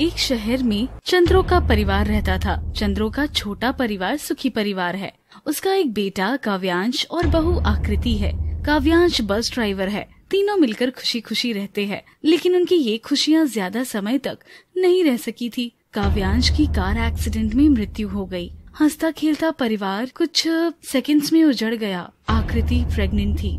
एक शहर में चंद्रो का परिवार रहता था चंद्रो का छोटा परिवार सुखी परिवार है उसका एक बेटा काव्यांश और बहु आकृति है काव्यांश बस ड्राइवर है तीनों मिलकर खुशी खुशी रहते हैं लेकिन उनकी ये खुशियाँ ज्यादा समय तक नहीं रह सकी थी काव्यांश की कार एक्सीडेंट में मृत्यु हो गई हंसता खेलता परिवार कुछ सेकंड्स में उजड़ गया आकृति प्रेग्नेंट थी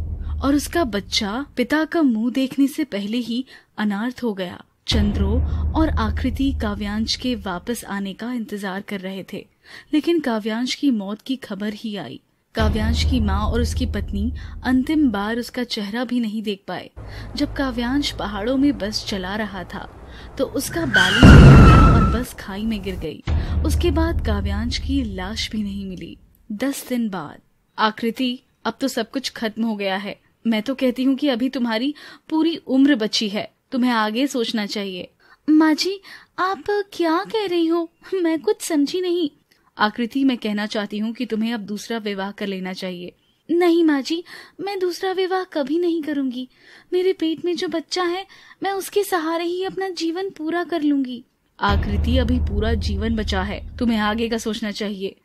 और उसका बच्चा पिता का मुंह देखने से पहले ही अनार्थ हो गया चंद्रो और आकृति काव्यांश के वापस आने का इंतजार कर रहे थे लेकिन काव्यांश की मौत की खबर ही आई काव्यांश की माँ और उसकी पत्नी अंतिम बार उसका चेहरा भी नहीं देख पाए जब काव्यांश पहाड़ों में बस चला रहा था तो उसका बैलेंस और बस खाई में गिर गई उसके बाद काव्यांश की लाश भी नहीं मिली दस दिन बाद आकृति अब तो सब कुछ खत्म हो गया है मैं तो कहती हूँ कि अभी तुम्हारी पूरी उम्र बची है तुम्हें आगे सोचना चाहिए माँ जी आप क्या कह रही हो मैं कुछ समझी नहीं आकृति मैं कहना चाहती हूँ कि तुम्हें अब दूसरा विवाह कर लेना चाहिए नहीं माँ जी मैं दूसरा विवाह कभी नहीं करूंगी मेरे पेट में जो बच्चा है मैं उसके सहारे ही अपना जीवन पूरा कर लूंगी आकृति अभी पूरा जीवन बचा है तुम्हें आगे का सोचना चाहिए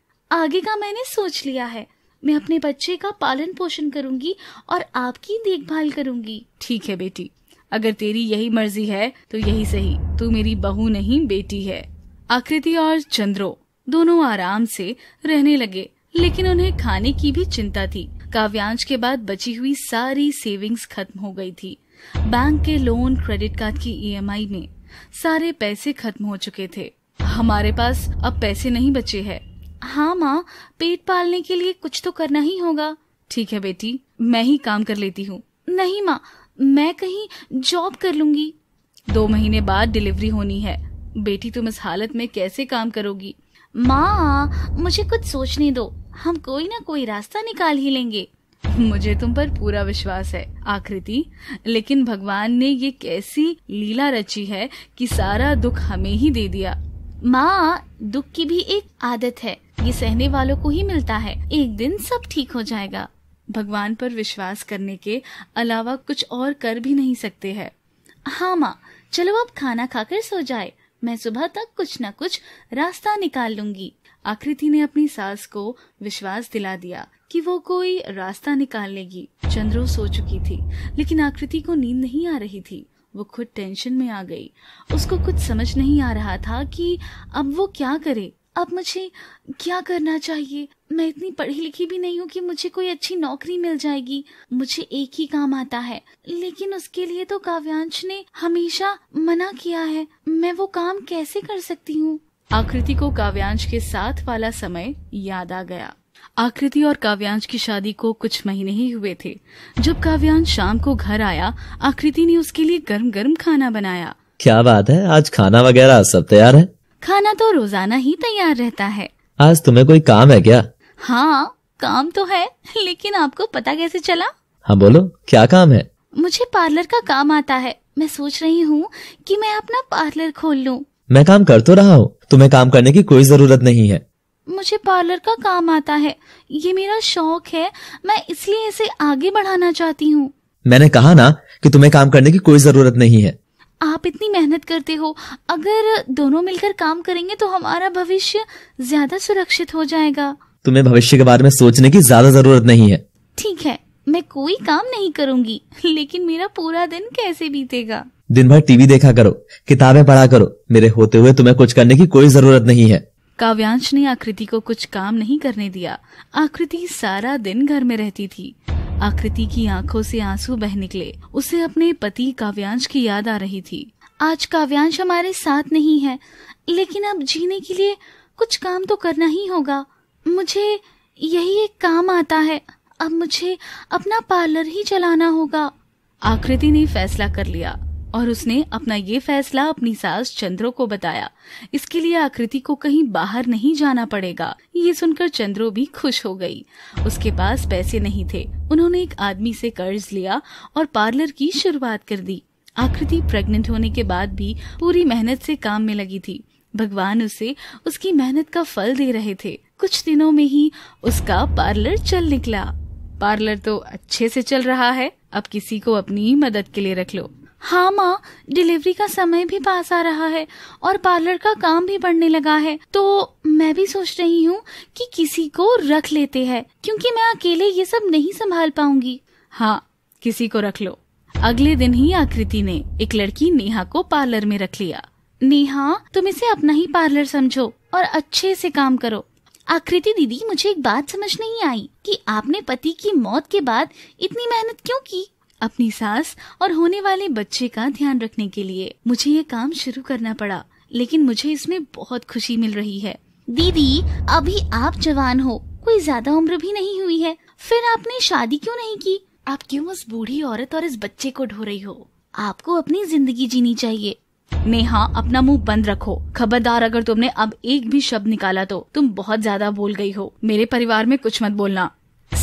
आगे का मैंने सोच लिया है मैं अपने बच्चे का पालन पोषण करूंगी और आपकी देखभाल करूंगी ठीक है बेटी अगर तेरी यही मर्जी है तो यही सही तू मेरी बहू नहीं बेटी है आकृति और चंद्रो दोनों आराम से रहने लगे लेकिन उन्हें खाने की भी चिंता थी काव्यांश के बाद बची हुई सारी सेविंग्स खत्म हो गई थी बैंक के लोन क्रेडिट कार्ड की ईएमआई e में सारे पैसे खत्म हो चुके थे हमारे पास अब पैसे नहीं बचे हैं हाँ माँ पेट पालने के लिए कुछ तो करना ही होगा ठीक है बेटी मैं ही काम कर लेती हूँ नहीं माँ मैं कहीं जॉब कर लूंगी दो महीने बाद डिलीवरी होनी है बेटी तुम इस हालत में कैसे काम करोगी माँ मुझे कुछ सोचने दो हम कोई ना कोई रास्ता निकाल ही लेंगे मुझे तुम पर पूरा विश्वास है आकृति लेकिन भगवान ने ये कैसी लीला रची है कि सारा दुख हमें ही दे दिया माँ दुख की भी एक आदत है ये सहने वालों को ही मिलता है एक दिन सब ठीक हो जाएगा भगवान पर विश्वास करने के अलावा कुछ और कर भी नहीं सकते हैं हाँ माँ चलो अब खाना खाकर सो जाए मैं सुबह तक कुछ न कुछ रास्ता निकाल लूंगी आकृति ने अपनी सास को विश्वास दिला दिया कि वो कोई रास्ता निकाल लेगी चंद्रो सो चुकी थी लेकिन आकृति को नींद नहीं आ रही थी वो खुद टेंशन में आ गई उसको कुछ समझ नहीं आ रहा था कि अब वो क्या करे अब मुझे क्या करना चाहिए मैं इतनी पढ़ी लिखी भी नहीं हूँ कि मुझे कोई अच्छी नौकरी मिल जाएगी मुझे एक ही काम आता है लेकिन उसके लिए तो काव्यांश ने हमेशा मना किया है मैं वो काम कैसे कर सकती हूँ आकृति को काव्यांश के साथ वाला समय याद आ गया आकृति और काव्यांश की शादी को कुछ महीने ही हुए थे जब काव्यांश शाम को घर आया आकृति ने उसके लिए गर्म गर्म खाना बनाया क्या बात है आज खाना वगैरह सब तैयार है खाना तो रोजाना ही तैयार रहता है आज तुम्हें कोई काम है क्या हाँ काम तो है लेकिन आपको पता कैसे चला हाँ बोलो क्या काम है मुझे पार्लर का काम आता है मैं सोच रही हूँ कि मैं अपना पार्लर खोल लूँ मैं काम कर तो रहा हूँ तुम्हें काम करने की कोई जरूरत नहीं है मुझे पार्लर का काम आता है ये मेरा शौक है मैं इसलिए इसे आगे बढ़ाना चाहती हूँ मैंने कहा ना कि तुम्हें काम करने की कोई जरूरत नहीं है आप इतनी मेहनत करते हो अगर दोनों मिलकर काम करेंगे तो हमारा भविष्य ज्यादा सुरक्षित हो जाएगा तुम्हें भविष्य के बारे में सोचने की ज्यादा जरूरत नहीं है ठीक है मैं कोई काम नहीं करूंगी लेकिन मेरा पूरा दिन कैसे बीतेगा दिन भर टीवी देखा करो किताबें पढ़ा करो मेरे होते हुए तुम्हें कुछ करने की कोई जरूरत नहीं है काव्यांश ने आकृति को कुछ काम नहीं करने दिया आकृति सारा दिन घर में रहती थी आकृति की आंखों से आंसू बह निकले उसे अपने पति काव्यांश की याद आ रही थी आज काव्यांश हमारे साथ नहीं है लेकिन अब जीने के लिए कुछ काम तो करना ही होगा मुझे यही एक काम आता है अब मुझे अपना पार्लर ही चलाना होगा आकृति ने फैसला कर लिया और उसने अपना ये फैसला अपनी सास चंद्रो को बताया इसके लिए आकृति को कहीं बाहर नहीं जाना पड़ेगा ये सुनकर चंद्रो भी खुश हो गई उसके पास पैसे नहीं थे उन्होंने एक आदमी से कर्ज लिया और पार्लर की शुरुआत कर दी आकृति प्रेग्नेंट होने के बाद भी पूरी मेहनत से काम में लगी थी भगवान उसे उसकी मेहनत का फल दे रहे थे कुछ दिनों में ही उसका पार्लर चल निकला पार्लर तो अच्छे से चल रहा है अब किसी को अपनी मदद के लिए रख लो हाँ माँ डिलीवरी का समय भी पास आ रहा है और पार्लर का काम भी बढ़ने लगा है तो मैं भी सोच रही हूँ कि किसी को रख लेते हैं क्योंकि मैं अकेले ये सब नहीं संभाल पाऊंगी हाँ किसी को रख लो अगले दिन ही आकृति ने एक लड़की नेहा को पार्लर में रख लिया नेहा तुम इसे अपना ही पार्लर समझो और अच्छे से काम करो आकृति दीदी मुझे एक बात समझ नहीं आई कि आपने पति की मौत के बाद इतनी मेहनत क्यों की अपनी सास और होने वाले बच्चे का ध्यान रखने के लिए मुझे ये काम शुरू करना पड़ा लेकिन मुझे इसमें बहुत खुशी मिल रही है दीदी अभी आप जवान हो कोई ज्यादा उम्र भी नहीं हुई है फिर आपने शादी क्यों नहीं की आप क्यों उस बूढ़ी औरत और इस बच्चे को ढो रही हो आपको अपनी जिंदगी जीनी चाहिए नेहा अपना मुंह बंद रखो खबरदार अगर तुमने अब एक भी शब्द निकाला तो तुम बहुत ज्यादा बोल गई हो मेरे परिवार में कुछ मत बोलना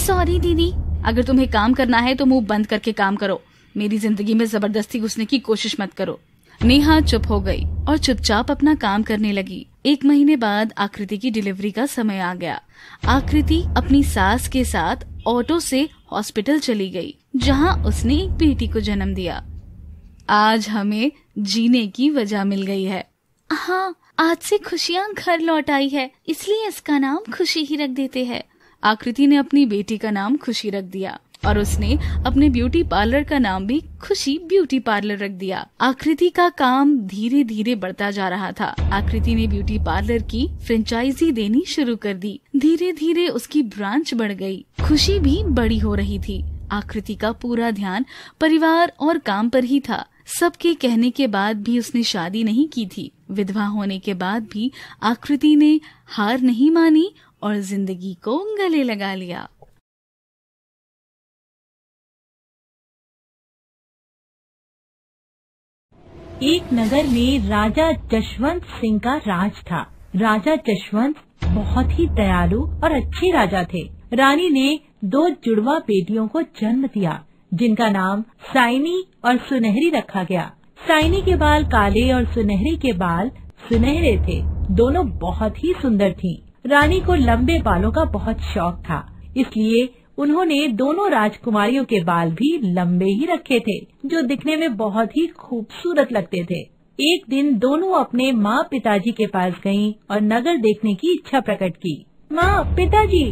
सॉरी दीदी अगर तुम्हें काम करना है तो मुंह बंद करके काम करो मेरी जिंदगी में जबरदस्ती घुसने की कोशिश मत करो नेहा चुप हो गई और चुपचाप अपना काम करने लगी एक महीने बाद आकृति की डिलीवरी का समय आ गया आकृति अपनी सास के साथ ऑटो से हॉस्पिटल चली गई जहां उसने एक बेटी को जन्म दिया आज हमें जीने की वजह मिल गई है हाँ आज से खुशियाँ घर लौट आई है इसलिए इसका नाम खुशी ही रख देते हैं आकृति ने अपनी बेटी का नाम खुशी रख दिया और उसने अपने ब्यूटी पार्लर का नाम भी खुशी ब्यूटी पार्लर रख दिया आकृति का काम धीरे धीरे बढ़ता जा रहा था आकृति ने ब्यूटी पार्लर की फ्रेंचाइजी देनी शुरू कर दी धीरे धीरे उसकी ब्रांच बढ़ गई खुशी भी बड़ी हो रही थी आकृति का पूरा ध्यान परिवार और काम पर ही था सबके कहने के बाद भी उसने शादी नहीं की थी विधवा होने के बाद भी आकृति ने हार नहीं मानी और जिंदगी को गले लगा लिया एक नगर में राजा जशवंत सिंह का राज था राजा जशवंत बहुत ही दयालु और अच्छे राजा थे रानी ने दो जुड़वा बेटियों को जन्म दिया जिनका नाम साइनी और सुनहरी रखा गया साइनी के बाल काले और सुनहरी के बाल सुनहरे थे दोनों बहुत ही सुंदर थीं। रानी को लंबे बालों का बहुत शौक था इसलिए उन्होंने दोनों राजकुमारियों के बाल भी लंबे ही रखे थे जो दिखने में बहुत ही खूबसूरत लगते थे एक दिन दोनों अपने माँ पिताजी के पास गयी और नगर देखने की इच्छा प्रकट की माँ पिताजी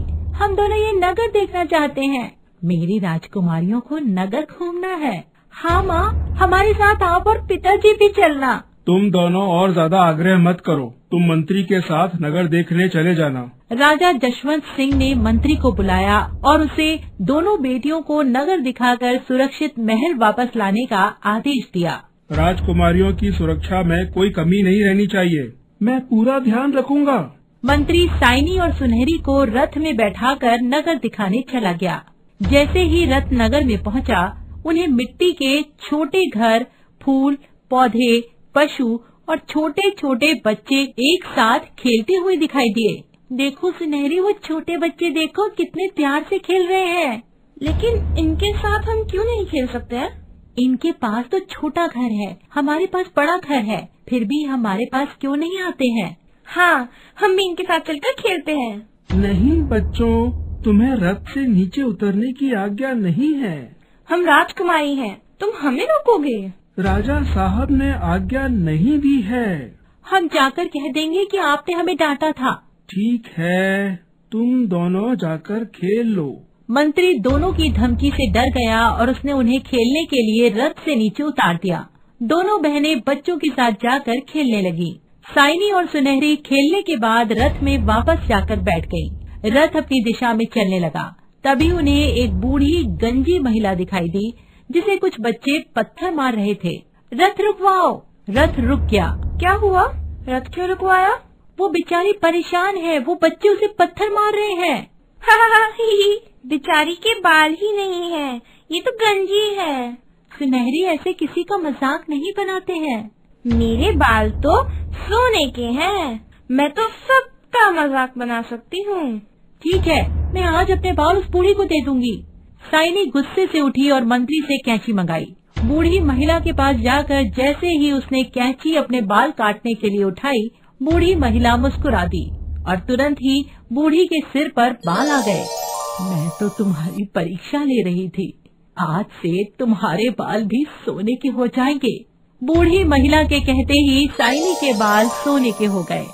हम दोनों ये नगर देखना चाहते हैं मेरी राजकुमारियों को नगर घूमना है हाँ माँ हमारे साथ आप और पिताजी भी चलना तुम दोनों और ज्यादा आग्रह मत करो तुम मंत्री के साथ नगर देखने चले जाना राजा जशवंत सिंह ने मंत्री को बुलाया और उसे दोनों बेटियों को नगर दिखाकर सुरक्षित महल वापस लाने का आदेश दिया राजकुमारियों की सुरक्षा में कोई कमी नहीं रहनी चाहिए मैं पूरा ध्यान रखूंगा मंत्री साइनी और सुनहरी को रथ में बैठाकर नगर दिखाने चला गया जैसे ही रथ नगर में पहुंचा, उन्हें मिट्टी के छोटे घर फूल पौधे पशु और छोटे छोटे बच्चे एक साथ खेलते हुए दिखाई दिए देखो सुनहरी वो छोटे बच्चे देखो कितने प्यार से खेल रहे हैं लेकिन इनके साथ हम क्यों नहीं खेल सकते हैं? इनके पास तो छोटा घर है हमारे पास बड़ा घर है फिर भी हमारे पास क्यों नहीं आते हैं हाँ हम भी इनके साथ चलकर खेलते हैं नहीं बच्चों तुम्हें रथ से नीचे उतरने की आज्ञा नहीं है हम राजकुमारी हैं, तुम हमें रोकोगे राजा साहब ने आज्ञा नहीं दी है हम जाकर कह देंगे कि आपने हमें डांटा था ठीक है तुम दोनों जाकर खेल लो मंत्री दोनों की धमकी से डर गया और उसने उन्हें खेलने के लिए रथ से नीचे उतार दिया दोनों बहनें बच्चों के साथ जाकर खेलने लगी साइनी और सुनहरी खेलने के बाद रथ में वापस जाकर बैठ गयी रथ अपनी दिशा में चलने लगा तभी उन्हें एक बूढ़ी गंजी महिला दिखाई दी जिसे कुछ बच्चे पत्थर मार रहे थे रथ रुकवाओ रथ रुक गया क्या हुआ रथ क्यों रुकवाया वो बेचारी परेशान है वो बच्चे उसे पत्थर मार रहे हैं बिचारी बेचारी के बाल ही नहीं है ये तो गंजी है सुनहरी ऐसे किसी का मजाक नहीं बनाते हैं मेरे बाल तो सोने के हैं मैं तो सबका मजाक बना सकती हूँ ठीक है मैं आज अपने बाल उस बूढ़ी को दे दूंगी साइनी गुस्से से उठी और मंत्री से कैंची मंगाई बूढ़ी महिला के पास जाकर जैसे ही उसने कैंची अपने बाल काटने के लिए उठाई बूढ़ी महिला मुस्कुरा दी और तुरंत ही बूढ़ी के सिर पर बाल आ गए मैं तो तुम्हारी परीक्षा ले रही थी आज से तुम्हारे बाल भी सोने के हो जाएंगे बूढ़ी महिला के कहते ही साइनी के बाल सोने के हो गए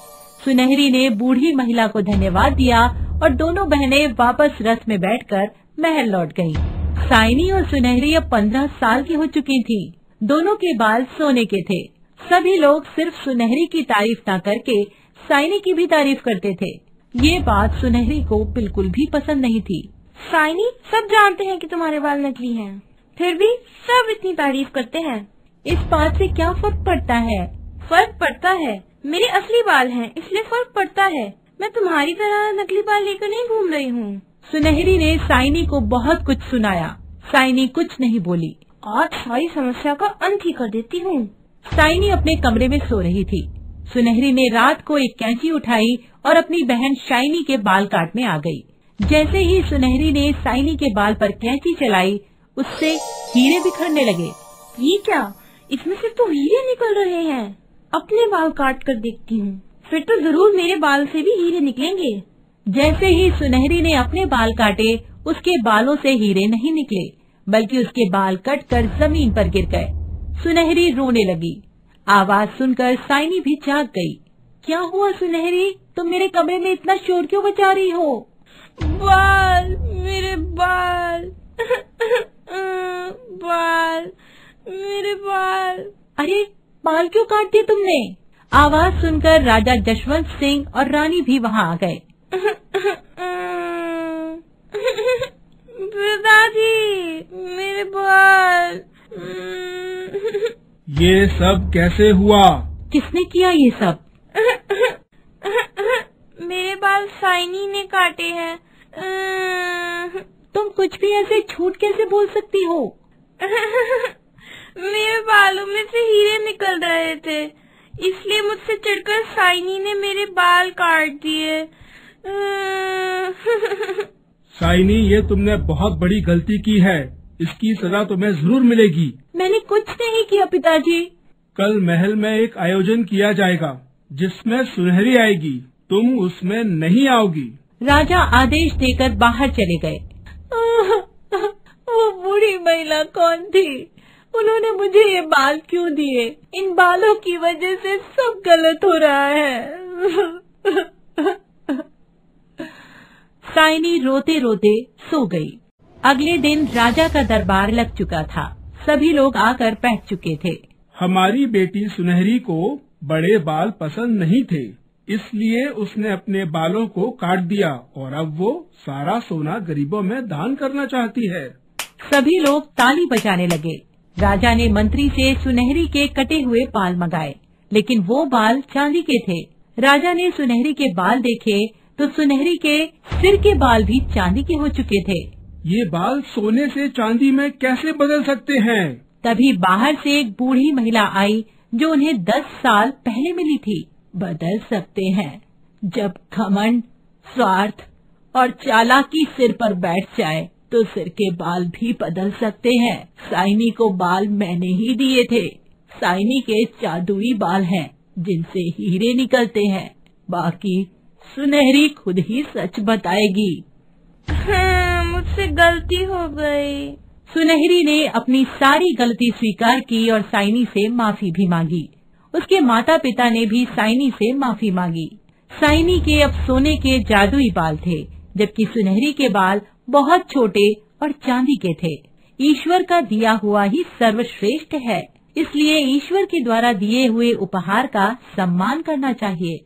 सुनहरी ने बूढ़ी महिला को धन्यवाद दिया और दोनों बहनें वापस रथ में बैठकर महल लौट गयी साइनी और सुनहरी अब पंद्रह साल की हो चुकी थी दोनों के बाल सोने के थे सभी लोग सिर्फ सुनहरी की तारीफ ना करके साइनी की भी तारीफ करते थे ये बात सुनहरी को बिल्कुल भी पसंद नहीं थी साइनी सब जानते हैं कि तुम्हारे बाल नकली हैं, फिर भी सब इतनी तारीफ करते हैं इस बात से क्या फर्क पड़ता है फर्क पड़ता है मेरे असली बाल हैं इसलिए फर्क पड़ता है मैं तुम्हारी तरह नकली बाल लेकर नहीं घूम रही हूँ सुनहरी ने साइनी को बहुत कुछ सुनाया साइनी कुछ नहीं बोली आज सारी समस्या का अंत ही कर देती हूँ साइनी अपने कमरे में सो रही थी सुनहरी ने रात को एक कैंची उठाई और अपनी बहन शाइनी के बाल काट में आ गई जैसे ही सुनहरी ने साइनी के बाल पर कैंची चलाई उससे हीरे बिखरने लगे ये क्या इसमें से तो हीरे निकल रहे हैं अपने बाल काट कर देखती हूँ फिर तो जरूर मेरे बाल से भी हीरे निकलेंगे जैसे ही सुनहरी ने अपने बाल काटे उसके बालों से हीरे नहीं निकले बल्कि उसके बाल कट कर जमीन पर गिर गए सुनहरी रोने लगी आवाज सुनकर साइनी भी जाग गई क्या हुआ सुनहरी तुम मेरे कमरे में इतना शोर क्यों बचा रही हो बाल मेरे बाल बाल मेरे बाल अरे बाल क्यों काट दिए तुमने आवाज सुनकर राजा जशवंत सिंह और रानी भी वहाँ आ गए दादी मेरे बाल ये सब कैसे हुआ किसने किया ये सब मेरे बाल साइनी ने काटे हैं तुम कुछ भी ऐसे झूठ कैसे बोल सकती हो मेरे बालों में से हीरे निकल रहे थे इसलिए मुझसे चढ़कर साइनी ने मेरे बाल काट दिए शाइनी ये तुमने बहुत बड़ी गलती की है इसकी सजा तुम्हें जरूर मिलेगी मैंने कुछ नहीं किया पिताजी कल महल में एक आयोजन किया जाएगा जिसमें सुनहरी आएगी तुम उसमें नहीं आओगी राजा आदेश देकर बाहर चले गए वो बूढ़ी महिला कौन थी उन्होंने मुझे ये बाल क्यों दिए इन बालों की वजह से सब गलत हो रहा है सायनी रोते रोते सो गई अगले दिन राजा का दरबार लग चुका था सभी लोग आकर बैठ चुके थे हमारी बेटी सुनहरी को बड़े बाल पसंद नहीं थे इसलिए उसने अपने बालों को काट दिया और अब वो सारा सोना गरीबों में दान करना चाहती है सभी लोग ताली बजाने लगे राजा ने मंत्री से सुनहरी के कटे हुए बाल मंगाए लेकिन वो बाल चांदी के थे राजा ने सुनहरी के बाल देखे तो सुनहरी के सिर के बाल भी चांदी के हो चुके थे ये बाल सोने से चांदी में कैसे बदल सकते हैं तभी बाहर से एक बूढ़ी महिला आई जो उन्हें दस साल पहले मिली थी बदल सकते हैं जब घमंड स्वार्थ और चालाकी सिर पर बैठ जाए तो सिर के बाल भी बदल सकते हैं साइनी को बाल मैंने ही दिए थे साइनी के जादुई बाल हैं जिनसे हीरे निकलते हैं बाकी सुनहरी खुद ही सच बताएगी हाँ, मुझसे गलती हो गई। सुनहरी ने अपनी सारी गलती स्वीकार की और साइनी से माफी भी मांगी उसके माता पिता ने भी साइनी से माफी मांगी साइनी के अब सोने के जादुई बाल थे जबकि सुनहरी के बाल बहुत छोटे और चांदी के थे ईश्वर का दिया हुआ ही सर्वश्रेष्ठ है इसलिए ईश्वर के द्वारा दिए हुए उपहार का सम्मान करना चाहिए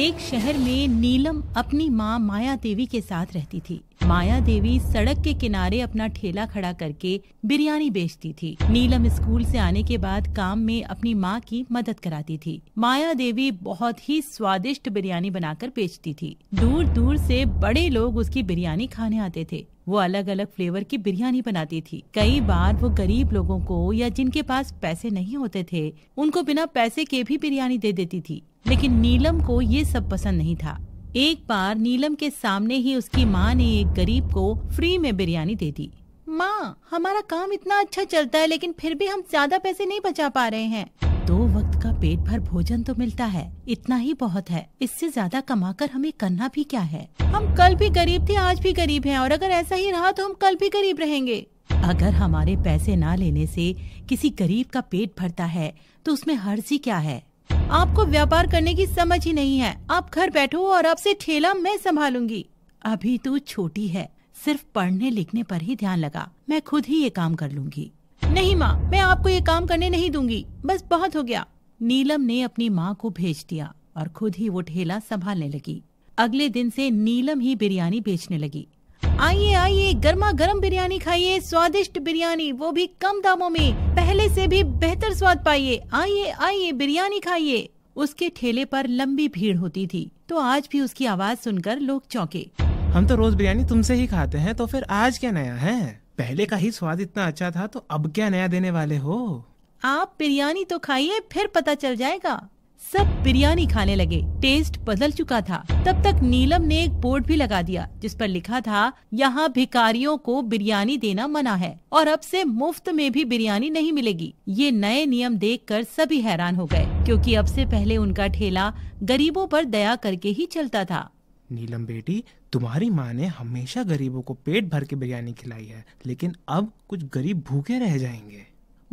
एक शहर में नीलम अपनी माँ माया देवी के साथ रहती थी माया देवी सड़क के किनारे अपना ठेला खड़ा करके बिरयानी बेचती थी नीलम स्कूल से आने के बाद काम में अपनी माँ की मदद कराती थी माया देवी बहुत ही स्वादिष्ट बिरयानी बनाकर बेचती थी दूर दूर से बड़े लोग उसकी बिरयानी खाने आते थे वो अलग अलग फ्लेवर की बिरयानी बनाती थी कई बार वो गरीब लोगों को या जिनके पास पैसे नहीं होते थे उनको बिना पैसे के भी बिरयानी दे देती थी लेकिन नीलम को ये सब पसंद नहीं था एक बार नीलम के सामने ही उसकी माँ ने एक गरीब को फ्री में बिरयानी दे दी माँ हमारा काम इतना अच्छा चलता है लेकिन फिर भी हम ज्यादा पैसे नहीं बचा पा रहे हैं दो वक्त का पेट भर भोजन तो मिलता है इतना ही बहुत है इससे ज्यादा कमाकर हमें करना भी क्या है हम कल भी गरीब थे आज भी गरीब हैं और अगर ऐसा ही रहा तो हम कल भी गरीब रहेंगे अगर हमारे पैसे ना लेने से किसी गरीब का पेट भरता है तो उसमें हर्जी क्या है आपको व्यापार करने की समझ ही नहीं है आप घर बैठो और आपसे ठेला मैं संभालूंगी अभी तू छोटी है सिर्फ पढ़ने लिखने पर ही ध्यान लगा मैं खुद ही ये काम कर लूंगी नहीं माँ मैं आपको ये काम करने नहीं दूंगी बस बहुत हो गया नीलम ने अपनी माँ को भेज दिया और खुद ही वो ठेला संभालने लगी अगले दिन से नीलम ही बिरयानी बेचने लगी आइए आइए गर्मा गर्म बिरयानी खाइए स्वादिष्ट बिरयानी वो भी कम दामों में पहले से भी बेहतर स्वाद पाइए आइए आइए बिरयानी खाइए उसके ठेले पर लंबी भीड़ होती थी तो आज भी उसकी आवाज सुनकर लोग चौंके हम तो रोज बिरयानी तुमसे ही खाते हैं तो फिर आज क्या नया है पहले का ही स्वाद इतना अच्छा था तो अब क्या नया देने वाले हो आप बिरयानी तो खाइए फिर पता चल जाएगा सब बिरयानी खाने लगे टेस्ट बदल चुका था तब तक नीलम ने एक बोर्ड भी लगा दिया जिस पर लिखा था यहाँ भिकारियों को बिरयानी देना मना है और अब से मुफ्त में भी बिरयानी नहीं मिलेगी ये नए नियम देखकर सभी हैरान हो गए क्योंकि अब से पहले उनका ठेला गरीबों पर दया करके ही चलता था नीलम बेटी तुम्हारी माँ ने हमेशा गरीबों को पेट भर के बिरयानी खिलाई है लेकिन अब कुछ गरीब भूखे रह जाएंगे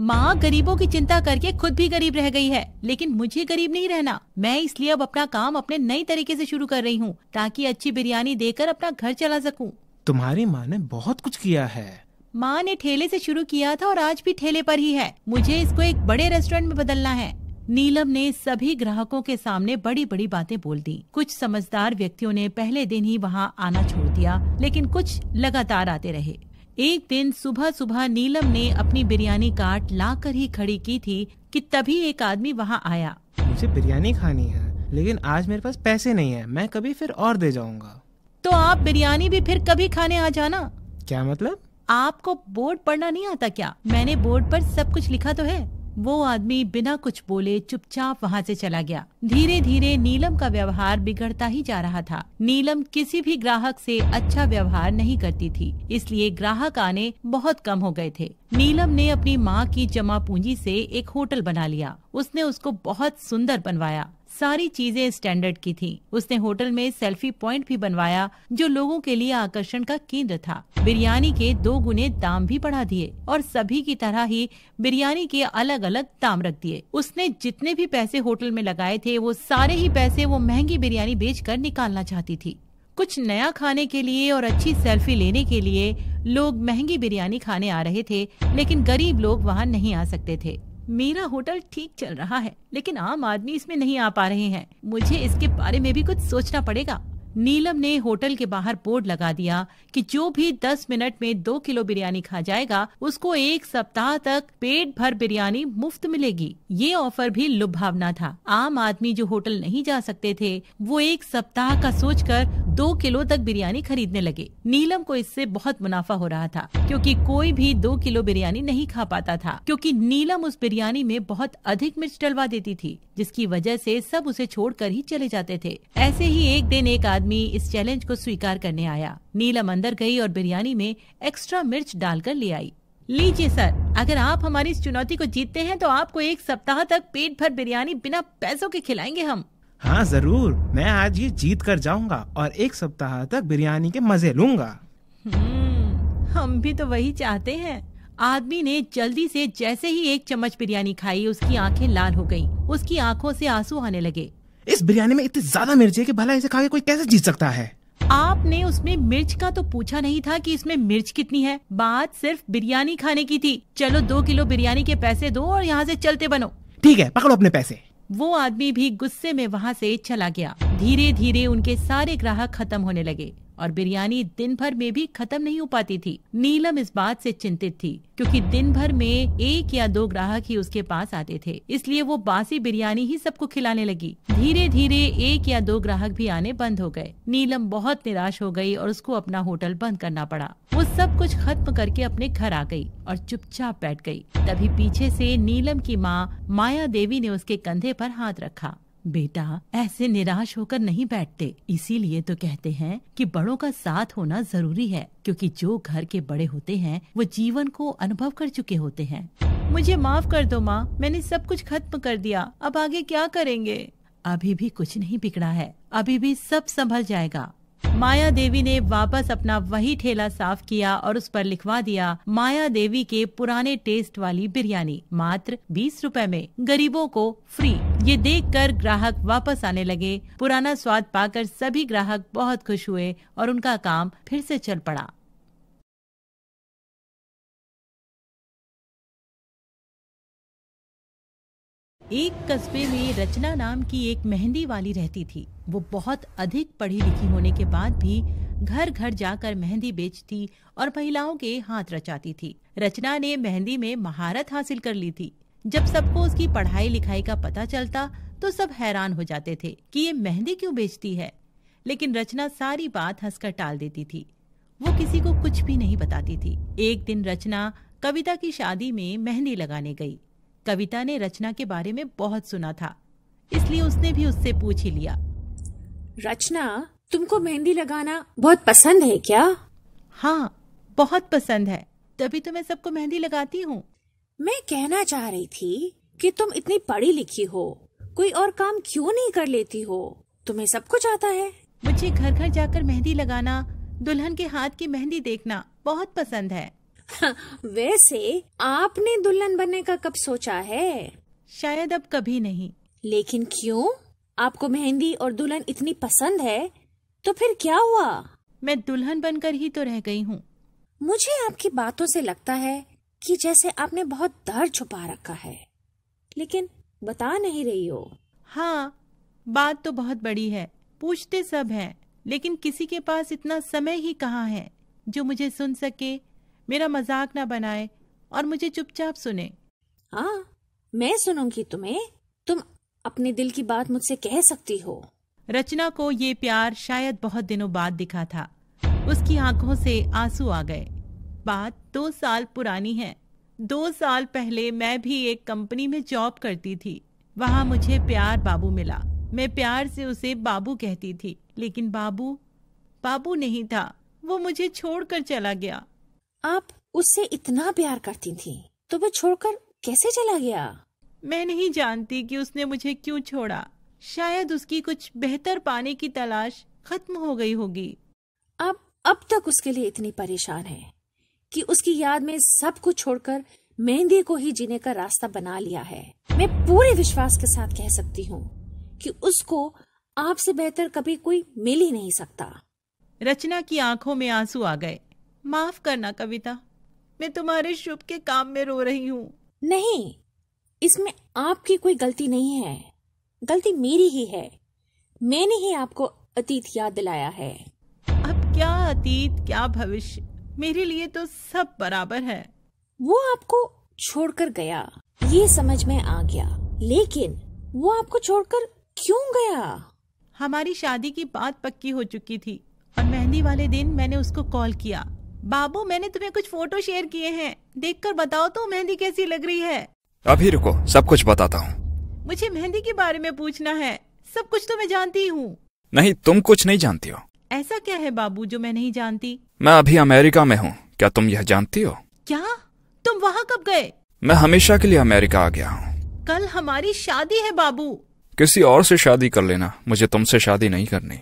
माँ गरीबों की चिंता करके खुद भी गरीब रह गई है लेकिन मुझे गरीब नहीं रहना मैं इसलिए अब अपना काम अपने नई तरीके से शुरू कर रही हूँ ताकि अच्छी बिरयानी देकर अपना घर चला सकूँ तुम्हारी माँ ने बहुत कुछ किया है माँ ने ठेले से शुरू किया था और आज भी ठेले पर ही है मुझे इसको एक बड़े रेस्टोरेंट में बदलना है नीलम ने सभी ग्राहकों के सामने बड़ी बड़ी बातें बोल दी कुछ समझदार व्यक्तियों ने पहले दिन ही वहाँ आना छोड़ दिया लेकिन कुछ लगातार आते रहे एक दिन सुबह सुबह नीलम ने अपनी बिरयानी काट ला कर ही खड़ी की थी कि तभी एक आदमी वहाँ आया मुझे बिरयानी खानी है लेकिन आज मेरे पास पैसे नहीं है मैं कभी फिर और दे जाऊंगा तो आप बिरयानी भी फिर कभी खाने आ जाना क्या मतलब आपको बोर्ड पढ़ना नहीं आता क्या मैंने बोर्ड पर सब कुछ लिखा तो है वो आदमी बिना कुछ बोले चुपचाप वहाँ से चला गया धीरे धीरे नीलम का व्यवहार बिगड़ता ही जा रहा था नीलम किसी भी ग्राहक से अच्छा व्यवहार नहीं करती थी इसलिए ग्राहक आने बहुत कम हो गए थे नीलम ने अपनी माँ की जमा पूंजी से एक होटल बना लिया उसने उसको बहुत सुंदर बनवाया सारी चीजें स्टैंडर्ड की थी उसने होटल में सेल्फी पॉइंट भी बनवाया जो लोगों के लिए आकर्षण का केंद्र था बिरयानी के दो गुने दाम भी बढ़ा दिए और सभी की तरह ही बिरयानी के अलग अलग दाम रख दिए उसने जितने भी पैसे होटल में लगाए थे वो सारे ही पैसे वो महंगी बिरयानी बेच निकालना चाहती थी कुछ नया खाने के लिए और अच्छी सेल्फी लेने के लिए लोग महंगी बिरयानी खाने आ रहे थे लेकिन गरीब लोग वहाँ नहीं आ सकते थे मेरा होटल ठीक चल रहा है लेकिन आम आदमी इसमें नहीं आ पा रहे हैं मुझे इसके बारे में भी कुछ सोचना पड़ेगा नीलम ने होटल के बाहर बोर्ड लगा दिया कि जो भी 10 मिनट में दो किलो बिरयानी खा जाएगा उसको एक सप्ताह तक पेट भर बिरयानी मुफ्त मिलेगी ये ऑफर भी लुभावना था आम आदमी जो होटल नहीं जा सकते थे वो एक सप्ताह का सोचकर दो किलो तक बिरयानी खरीदने लगे नीलम को इससे बहुत मुनाफा हो रहा था क्योंकि कोई भी दो किलो बिरयानी नहीं खा पाता था क्योंकि नीलम उस बिरयानी में बहुत अधिक मिर्च डलवा देती थी जिसकी वजह से सब उसे छोड़कर ही चले जाते थे ऐसे ही एक दिन एक आदमी आदमी इस चैलेंज को स्वीकार करने आया नीलम अंदर गई और बिरयानी में एक्स्ट्रा मिर्च डालकर ले आई लीजिए सर अगर आप हमारी इस चुनौती को जीतते हैं तो आपको एक सप्ताह तक पेट भर बिरयानी बिना पैसों के खिलाएंगे हम हाँ जरूर मैं आज ये जीत कर जाऊंगा और एक सप्ताह तक बिरयानी के मजे लूंगा हम्म, हम भी तो वही चाहते हैं आदमी ने जल्दी से जैसे ही एक चम्मच बिरयानी खाई उसकी आंखें लाल हो गईं, उसकी आंखों से आंसू आने लगे इस बिरयानी में इतनी ज्यादा मिर्च है कि भला इसे खा के कोई कैसे जीत सकता है आपने उसमें मिर्च का तो पूछा नहीं था कि इसमें मिर्च कितनी है बात सिर्फ बिरयानी खाने की थी चलो दो किलो बिरयानी के पैसे दो और यहाँ से चलते बनो ठीक है पकड़ो अपने पैसे वो आदमी भी गुस्से में वहाँ से चला गया धीरे धीरे उनके सारे ग्राहक खत्म होने लगे और बिरयानी दिन भर में भी खत्म नहीं हो पाती थी नीलम इस बात से चिंतित थी क्योंकि दिन भर में एक या दो ग्राहक ही उसके पास आते थे इसलिए वो बासी बिरयानी ही सबको खिलाने लगी धीरे धीरे एक या दो ग्राहक भी आने बंद हो गए नीलम बहुत निराश हो गई और उसको अपना होटल बंद करना पड़ा वो सब कुछ खत्म करके अपने घर आ गई और चुपचाप बैठ गई तभी पीछे से नीलम की माँ माया देवी ने उसके कंधे पर हाथ रखा बेटा ऐसे निराश होकर नहीं बैठते इसीलिए तो कहते हैं कि बड़ों का साथ होना जरूरी है क्योंकि जो घर के बड़े होते हैं वो जीवन को अनुभव कर चुके होते हैं मुझे माफ कर दो माँ मैंने सब कुछ खत्म कर दिया अब आगे क्या करेंगे अभी भी कुछ नहीं बिगड़ा है अभी भी सब संभल जाएगा माया देवी ने वापस अपना वही ठेला साफ किया और उस पर लिखवा दिया माया देवी के पुराने टेस्ट वाली बिरयानी मात्र बीस रुपए में गरीबों को फ्री ये देखकर ग्राहक वापस आने लगे पुराना स्वाद पाकर सभी ग्राहक बहुत खुश हुए और उनका काम फिर से चल पड़ा एक कस्बे में रचना नाम की एक मेहंदी वाली रहती थी वो बहुत अधिक पढ़ी लिखी होने के बाद भी घर घर जाकर मेहंदी बेचती और महिलाओं के हाथ रचाती थी रचना ने मेहंदी में महारत हासिल कर ली थी जब सबको उसकी पढ़ाई लिखाई का पता चलता तो सब हैरान हो जाते थे कि ये मेहंदी क्यों बेचती है लेकिन रचना सारी बात हंसकर टाल देती थी वो किसी को कुछ भी नहीं बताती थी एक दिन रचना कविता की शादी में मेहंदी लगाने गई कविता ने रचना के बारे में बहुत सुना था इसलिए उसने भी उससे पूछ ही लिया रचना तुमको मेहंदी लगाना बहुत पसंद है क्या हाँ बहुत पसंद है तभी तो मैं सबको मेहंदी लगाती हूँ मैं कहना चाह रही थी कि तुम इतनी पढ़ी लिखी हो कोई और काम क्यों नहीं कर लेती हो तुम्हें सब कुछ आता है मुझे घर घर जाकर मेहंदी लगाना दुल्हन के हाथ की मेहंदी देखना बहुत पसंद है वैसे आपने दुल्हन बनने का कब सोचा है शायद अब कभी नहीं लेकिन क्यों आपको मेहंदी और दुल्हन इतनी पसंद है तो फिर क्या हुआ मैं दुल्हन बनकर ही तो रह गई हूँ मुझे आपकी बातों से लगता है कि जैसे आपने बहुत दर्द छुपा रखा है लेकिन बता नहीं रही हो हाँ बात तो बहुत बड़ी है पूछते सब हैं लेकिन किसी के पास इतना समय ही कहाँ है जो मुझे सुन सके मेरा मजाक ना बनाए और मुझे चुपचाप सुने हाँ मैं सुनूंगी तुम्हें तुम अपने दिल की बात मुझसे कह सकती हो रचना को ये प्यार शायद बहुत दिनों बाद दिखा था उसकी आंखों से आंसू आ गए बात दो साल पुरानी है दो साल पहले मैं भी एक कंपनी में जॉब करती थी वहाँ मुझे प्यार बाबू मिला मैं प्यार से उसे बाबू कहती थी लेकिन बाबू बाबू नहीं था वो मुझे छोड़कर चला गया आप उससे इतना प्यार करती थी तो वह छोड़कर कैसे चला गया मैं नहीं जानती कि उसने मुझे क्यों छोड़ा शायद उसकी कुछ बेहतर पाने की तलाश खत्म हो गई होगी आप अब तक उसके लिए इतनी परेशान है कि उसकी याद में सब कुछ छोड़कर मेहंदी को ही जीने का रास्ता बना लिया है मैं पूरे विश्वास के साथ कह सकती हूँ कि उसको आपसे बेहतर कभी कोई मिल ही नहीं सकता रचना की आंखों में आंसू आ गए माफ करना कविता मैं तुम्हारे शुभ के काम में रो रही हूँ नहीं इसमें आपकी कोई गलती नहीं है गलती मेरी ही है मैंने ही आपको अतीत याद दिलाया है अब क्या अतीत क्या भविष्य मेरे लिए तो सब बराबर है वो आपको छोड़कर गया ये समझ में आ गया लेकिन वो आपको छोड़कर क्यों गया हमारी शादी की बात पक्की हो चुकी थी और मेहंदी वाले दिन मैंने उसको कॉल किया बाबू मैंने तुम्हें कुछ फोटो शेयर किए हैं देखकर बताओ तो मेहंदी कैसी लग रही है अभी रुको सब कुछ बताता हूँ मुझे मेहंदी के बारे में पूछना है सब कुछ तो मैं जानती हूँ नहीं तुम कुछ नहीं जानती हो ऐसा क्या है बाबू जो मैं नहीं जानती मैं अभी अमेरिका में हूँ क्या तुम यह जानती हो क्या तुम वहाँ कब गए मैं हमेशा के लिए अमेरिका आ गया हूँ कल हमारी शादी है बाबू किसी और से शादी कर लेना मुझे तुमसे शादी नहीं करनी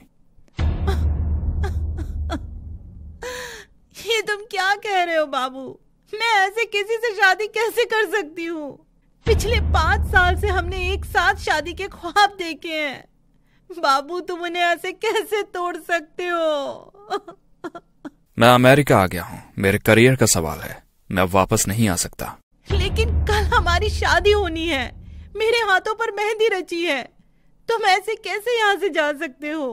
कह रहे हो बाबू मैं ऐसे किसी से शादी कैसे कर सकती हूँ पिछले पाँच साल से हमने एक साथ शादी के ख्वाब देखे हैं बाबू तुम उन्हें ऐसे कैसे तोड़ सकते हो मैं अमेरिका आ गया हूँ मेरे करियर का सवाल है मैं वापस नहीं आ सकता लेकिन कल हमारी शादी होनी है मेरे हाथों पर मेहंदी रची है तुम ऐसे कैसे यहाँ से जा सकते हो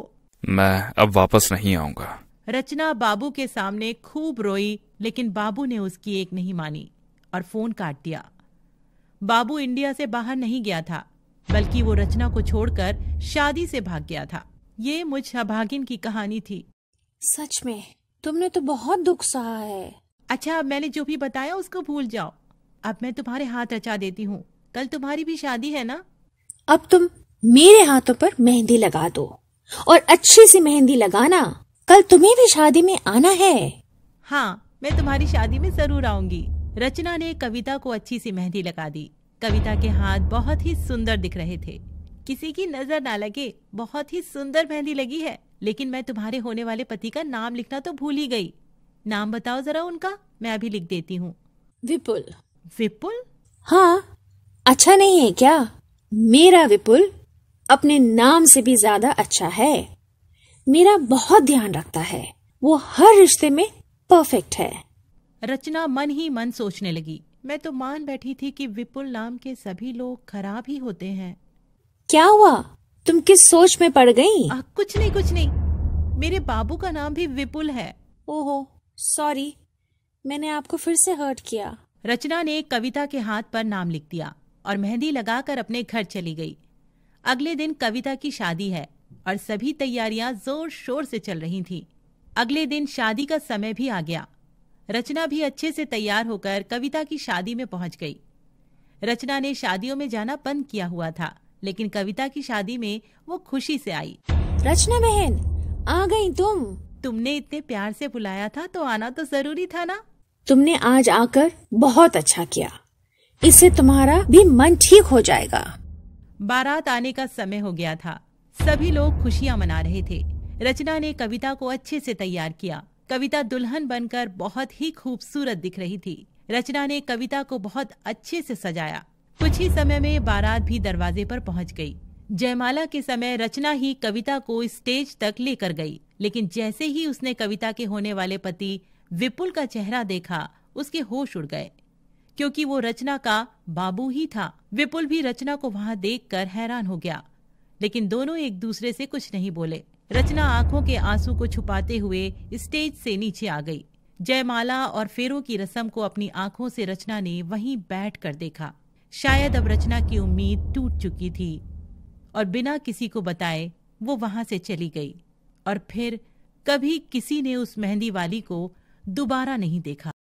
मैं अब वापस नहीं आऊँगा रचना बाबू के सामने खूब रोई लेकिन बाबू ने उसकी एक नहीं मानी और फोन काट दिया बाबू इंडिया से बाहर नहीं गया था बल्कि वो रचना को छोड़कर शादी से भाग गया था ये मुझ अभागिन की कहानी थी सच में तुमने तो बहुत दुख सहा है अच्छा अब मैंने जो भी बताया उसको भूल जाओ अब मैं तुम्हारे हाथ रचा देती हूँ कल तुम्हारी भी शादी है ना अब तुम मेरे हाथों पर मेहंदी लगा दो और अच्छी सी मेहंदी लगाना कल तुम्हें भी शादी में आना है हाँ मैं तुम्हारी शादी में जरूर आऊंगी रचना ने कविता को अच्छी सी मेहंदी लगा दी कविता के हाथ बहुत ही सुंदर दिख रहे थे किसी की नजर ना लगे बहुत ही सुंदर मेहंदी लगी है लेकिन मैं तुम्हारे होने वाले पति का नाम लिखना तो भूल ही गई नाम बताओ जरा उनका मैं अभी लिख देती हूँ विपुल विपुल हाँ अच्छा नहीं है क्या मेरा विपुल अपने नाम से भी ज्यादा अच्छा है मेरा बहुत ध्यान रखता है वो हर रिश्ते में परफेक्ट है रचना मन ही मन सोचने लगी मैं तो मान बैठी थी कि विपुल नाम के सभी लोग खराब ही होते हैं क्या हुआ तुम किस सोच में पड़ गई कुछ नहीं कुछ नहीं मेरे बाबू का नाम भी विपुल है ओहो सॉरी मैंने आपको फिर से हर्ट किया रचना ने कविता के हाथ पर नाम लिख दिया और मेहंदी लगाकर अपने घर चली गई अगले दिन कविता की शादी है और सभी तैयारियां जोर शोर से चल रही थीं। अगले दिन शादी का समय भी आ गया रचना भी अच्छे से तैयार होकर कविता की शादी में पहुंच गई रचना ने शादियों में जाना बंद किया हुआ था लेकिन कविता की शादी में वो खुशी से आई रचना बहन आ गई तुम तुमने इतने प्यार से बुलाया था तो आना तो जरूरी था ना तुमने आज आकर बहुत अच्छा किया इससे तुम्हारा भी मन ठीक हो जाएगा बारात आने का समय हो गया था सभी लोग खुशियाँ मना रहे थे रचना ने कविता को अच्छे से तैयार किया कविता दुल्हन बनकर बहुत ही खूबसूरत दिख रही थी रचना ने कविता को बहुत अच्छे से सजाया कुछ ही समय में बारात भी दरवाजे पर पहुंच गई जयमाला के समय रचना ही कविता को स्टेज तक लेकर गई लेकिन जैसे ही उसने कविता के होने वाले पति विपुल का चेहरा देखा उसके होश उड़ गए क्योंकि वो रचना का बाबू ही था विपुल भी रचना को वहां देखकर हैरान हो गया लेकिन दोनों एक दूसरे से कुछ नहीं बोले रचना आंखों के आंसू को छुपाते हुए स्टेज से नीचे आ गई जयमाला और फेरों की रस्म को अपनी आंखों से रचना ने वहीं बैठ कर देखा शायद अब रचना की उम्मीद टूट चुकी थी और बिना किसी को बताए वो वहां से चली गई और फिर कभी किसी ने उस मेहंदी वाली को दोबारा नहीं देखा